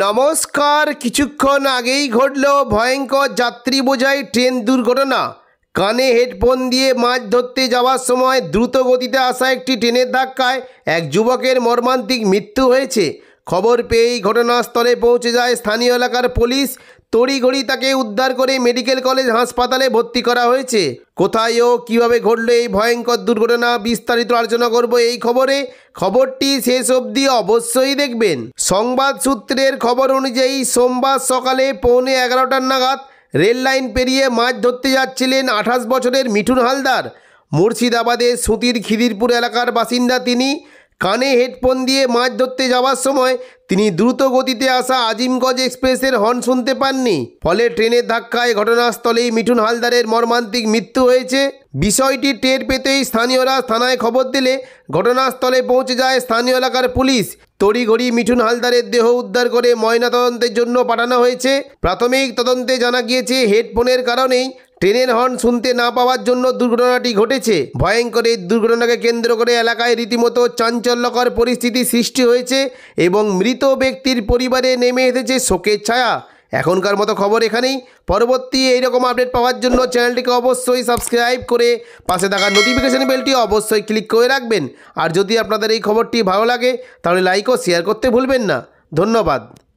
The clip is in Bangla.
নমস্কার কিছুক্ষণ আগেই ঘটল ভয়ঙ্কর যাত্রী বোঝাই ট্রেন দুর্ঘটনা কানে হেডফোন দিয়ে মাছ ধরতে যাওয়ার সময় দ্রুত গতিতে আসা একটি ট্রেনের ধাক্কায় এক যুবকের মর্মান্তিক মৃত্যু হয়েছে খবর পেয়েই ঘটনাস্থলে পৌঁছে যায় স্থানীয় এলাকার পুলিশ তড়িঘড়ি তাকে উদ্ধার করে মেডিকেল কলেজ হাসপাতালে ভর্তি করা হয়েছে কোথায় ও কীভাবে ঘটল এই ভয়ঙ্কর দুর্ঘটনা বিস্তারিত আলোচনা করব এই খবরে খবরটি শেষ অবধি অবশ্যই দেখবেন সংবাদ সূত্রের খবর অনুযায়ী সোমবার সকালে পৌনে এগারোটার নাগাদ রেল লাইন পেরিয়ে মাছ ধরতে যাচ্ছিলেন আঠাশ বছরের মিঠুন হালদার মুর্শিদাবাদের সুতির খিদিরপুর এলাকার বাসিন্দা তিনি কানে হেডফোন দিয়ে মাছ ধরতে যাওয়ার সময় তিনি দ্রুত গতিতে আসা আজিমগঞ্জ এক্সপ্রেসের হর্ন শুনতে পাননি ফলে ট্রেনের ধাক্কায় ঘটনাস্থলেই মিঠুন হালদারের মর্মান্তিক মৃত্যু হয়েছে বিষয়টি টের পেতেই স্থানীয়রা থানায় খবর দিলে ঘটনাস্থলে পৌঁছে যায় স্থানীয় এলাকার পুলিশ তড়িঘড়ি মিঠুন হালদারের দেহ উদ্ধার করে ময়নাতদন্তের জন্য পাঠানো হয়েছে প্রাথমিক তদন্তে জানা গিয়েছে হেডফোনের কারণেই ট্রেনের হর্ন শুনতে না পাওয়ার জন্য দুর্ঘটনাটি ঘটেছে ভয়ঙ্কর এই দুর্ঘটনাকে কেন্দ্র করে এলাকায় রীতিমতো চাঞ্চল্যকর পরিস্থিতি সৃষ্টি হয়েছে এবং মৃত ব্যক্তির পরিবারে নেমে এসেছে শোকের ছায়া এখনকার মতো খবর এখানেই পরবর্তী এইরকম আপডেট পাওয়ার জন্য চ্যানেলটিকে অবশ্যই সাবস্ক্রাইব করে পাশে থাকা নোটিফিকেশান বেলটি অবশ্যই ক্লিক করে রাখবেন আর যদি আপনাদের এই খবরটি ভালো লাগে তাহলে লাইক ও শেয়ার করতে ভুলবেন না ধন্যবাদ